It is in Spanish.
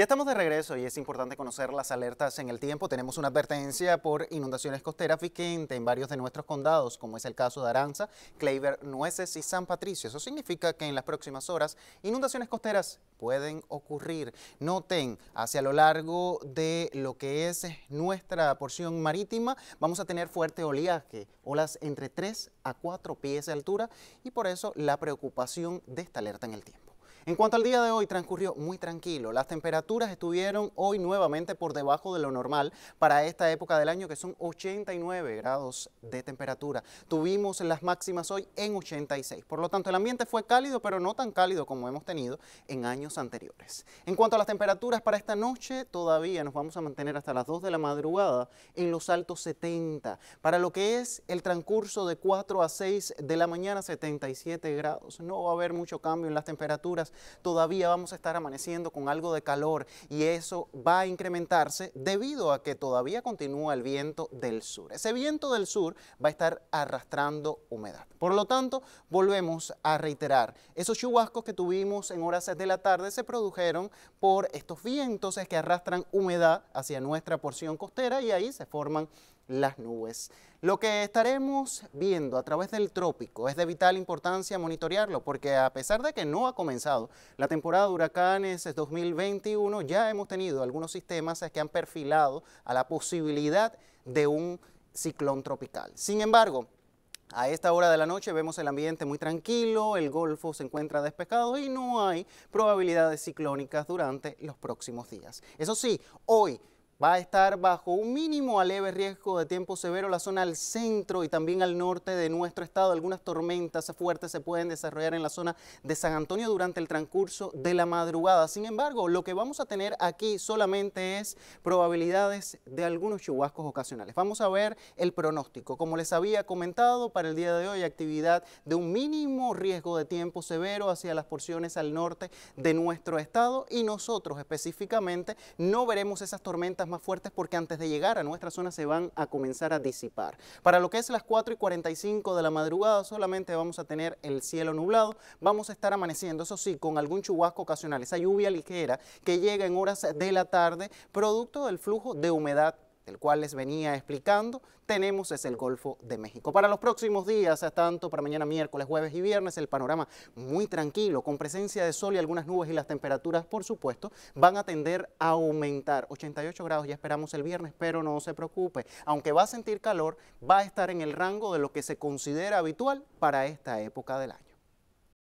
Ya estamos de regreso y es importante conocer las alertas en el tiempo. Tenemos una advertencia por inundaciones costeras vigente en varios de nuestros condados, como es el caso de Aranza, Cleiver, Nueces y San Patricio. Eso significa que en las próximas horas inundaciones costeras pueden ocurrir. Noten, hacia lo largo de lo que es nuestra porción marítima, vamos a tener fuerte oleaje, olas entre 3 a 4 pies de altura y por eso la preocupación de esta alerta en el tiempo. En cuanto al día de hoy, transcurrió muy tranquilo. Las temperaturas estuvieron hoy nuevamente por debajo de lo normal para esta época del año, que son 89 grados de temperatura. Tuvimos las máximas hoy en 86. Por lo tanto, el ambiente fue cálido, pero no tan cálido como hemos tenido en años anteriores. En cuanto a las temperaturas para esta noche, todavía nos vamos a mantener hasta las 2 de la madrugada en los altos 70. Para lo que es el transcurso de 4 a 6 de la mañana, 77 grados. No va a haber mucho cambio en las temperaturas todavía vamos a estar amaneciendo con algo de calor y eso va a incrementarse debido a que todavía continúa el viento del sur. Ese viento del sur va a estar arrastrando humedad. Por lo tanto, volvemos a reiterar, esos chubascos que tuvimos en horas de la tarde se produjeron por estos vientos que arrastran humedad hacia nuestra porción costera y ahí se forman las nubes. Lo que estaremos viendo a través del trópico es de vital importancia monitorearlo porque a pesar de que no ha comenzado la temporada de huracanes 2021, ya hemos tenido algunos sistemas que han perfilado a la posibilidad de un ciclón tropical. Sin embargo, a esta hora de la noche vemos el ambiente muy tranquilo, el Golfo se encuentra despejado y no hay probabilidades ciclónicas durante los próximos días. Eso sí, hoy Va a estar bajo un mínimo a leve riesgo de tiempo severo la zona al centro y también al norte de nuestro estado. Algunas tormentas fuertes se pueden desarrollar en la zona de San Antonio durante el transcurso de la madrugada. Sin embargo, lo que vamos a tener aquí solamente es probabilidades de algunos chubascos ocasionales. Vamos a ver el pronóstico. Como les había comentado, para el día de hoy actividad de un mínimo riesgo de tiempo severo hacia las porciones al norte de nuestro estado y nosotros específicamente no veremos esas tormentas más fuertes porque antes de llegar a nuestra zona se van a comenzar a disipar. Para lo que es las 4 y 45 de la madrugada solamente vamos a tener el cielo nublado, vamos a estar amaneciendo, eso sí, con algún chubasco ocasional, esa lluvia ligera que llega en horas de la tarde, producto del flujo de humedad el cual les venía explicando, tenemos es el Golfo de México. Para los próximos días, tanto para mañana miércoles, jueves y viernes, el panorama muy tranquilo, con presencia de sol y algunas nubes y las temperaturas, por supuesto, van a tender a aumentar. 88 grados ya esperamos el viernes, pero no se preocupe, aunque va a sentir calor, va a estar en el rango de lo que se considera habitual para esta época del año.